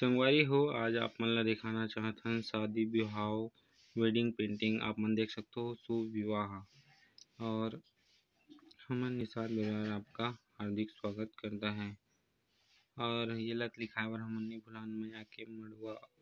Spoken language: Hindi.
संगवारी हो आज आप मन ला दिखाना चाहत हन शादी बिहाव वेडिंग पेंटिंग आप मन देख सकते हो शुभ विवाह और हमन निसार बेजार आपका हार्दिक स्वागत करता है और ये लत लिखा है हमन भुलान में आके मड़ुआ